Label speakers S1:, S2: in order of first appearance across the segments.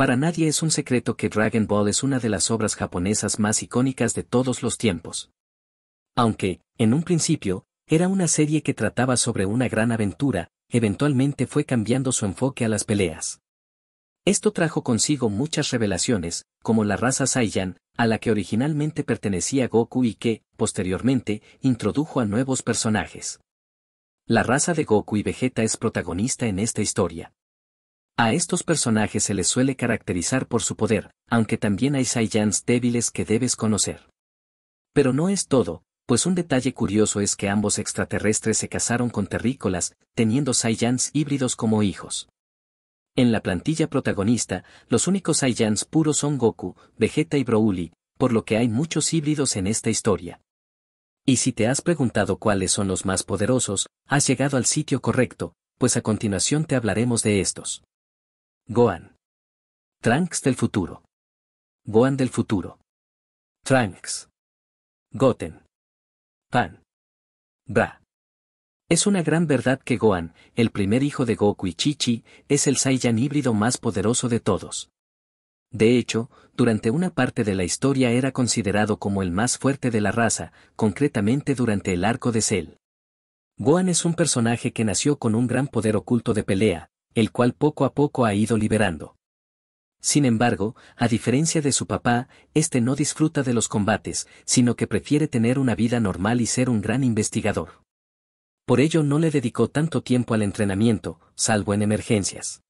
S1: Para nadie es un secreto que Dragon Ball es una de las obras japonesas más icónicas de todos los tiempos. Aunque, en un principio, era una serie que trataba sobre una gran aventura, eventualmente fue cambiando su enfoque a las peleas. Esto trajo consigo muchas revelaciones, como la raza Saiyan, a la que originalmente pertenecía Goku y que, posteriormente, introdujo a nuevos personajes. La raza de Goku y Vegeta es protagonista en esta historia. A estos personajes se les suele caracterizar por su poder, aunque también hay Saiyans débiles que debes conocer. Pero no es todo, pues un detalle curioso es que ambos extraterrestres se casaron con terrícolas, teniendo Saiyans híbridos como hijos. En la plantilla protagonista, los únicos Saiyans puros son Goku, Vegeta y Broly, por lo que hay muchos híbridos en esta historia. Y si te has preguntado cuáles son los más poderosos, has llegado al sitio correcto, pues a continuación te hablaremos de estos. Gohan. Trunks del futuro. Gohan del futuro. Trunks. Goten. Pan. Bra. Es una gran verdad que Gohan, el primer hijo de Goku y Chichi, es el Saiyan híbrido más poderoso de todos. De hecho, durante una parte de la historia era considerado como el más fuerte de la raza, concretamente durante el arco de Cell. Gohan es un personaje que nació con un gran poder oculto de pelea, el cual poco a poco ha ido liberando. Sin embargo, a diferencia de su papá, este no disfruta de los combates, sino que prefiere tener una vida normal y ser un gran investigador. Por ello no le dedicó tanto tiempo al entrenamiento, salvo en emergencias.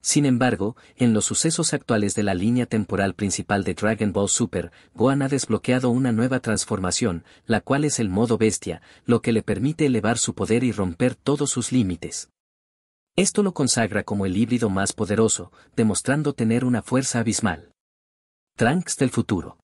S1: Sin embargo, en los sucesos actuales de la línea temporal principal de Dragon Ball Super, Gohan ha desbloqueado una nueva transformación, la cual es el modo bestia, lo que le permite elevar su poder y romper todos sus límites. Esto lo consagra como el híbrido más poderoso, demostrando tener una fuerza abismal. Trunks del futuro.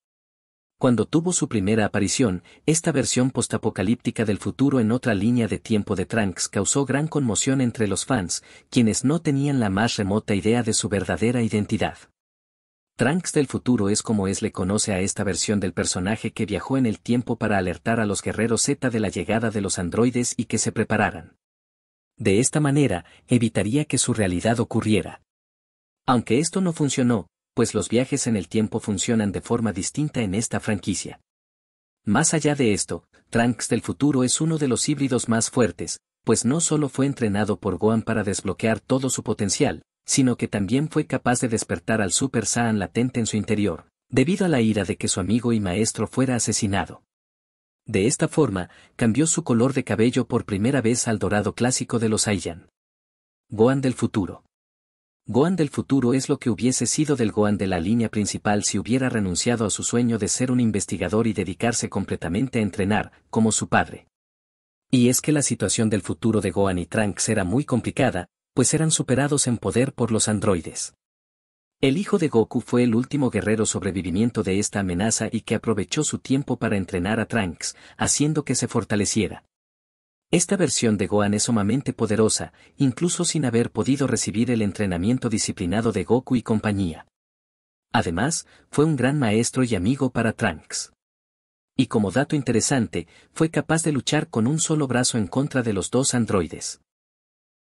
S1: Cuando tuvo su primera aparición, esta versión postapocalíptica del futuro en otra línea de tiempo de Trunks causó gran conmoción entre los fans, quienes no tenían la más remota idea de su verdadera identidad. Trunks del futuro es como es le conoce a esta versión del personaje que viajó en el tiempo para alertar a los guerreros Z de la llegada de los androides y que se prepararan. De esta manera, evitaría que su realidad ocurriera. Aunque esto no funcionó, pues los viajes en el tiempo funcionan de forma distinta en esta franquicia. Más allá de esto, Trunks del futuro es uno de los híbridos más fuertes, pues no solo fue entrenado por Gohan para desbloquear todo su potencial, sino que también fue capaz de despertar al Super Saiyan latente en su interior, debido a la ira de que su amigo y maestro fuera asesinado. De esta forma, cambió su color de cabello por primera vez al dorado clásico de los Aiyan. Gohan del futuro. Gohan del futuro es lo que hubiese sido del Gohan de la línea principal si hubiera renunciado a su sueño de ser un investigador y dedicarse completamente a entrenar, como su padre. Y es que la situación del futuro de Gohan y Trunks era muy complicada, pues eran superados en poder por los androides. El hijo de Goku fue el último guerrero sobrevivimiento de esta amenaza y que aprovechó su tiempo para entrenar a Trunks, haciendo que se fortaleciera. Esta versión de Gohan es sumamente poderosa, incluso sin haber podido recibir el entrenamiento disciplinado de Goku y compañía. Además, fue un gran maestro y amigo para Trunks. Y como dato interesante, fue capaz de luchar con un solo brazo en contra de los dos androides.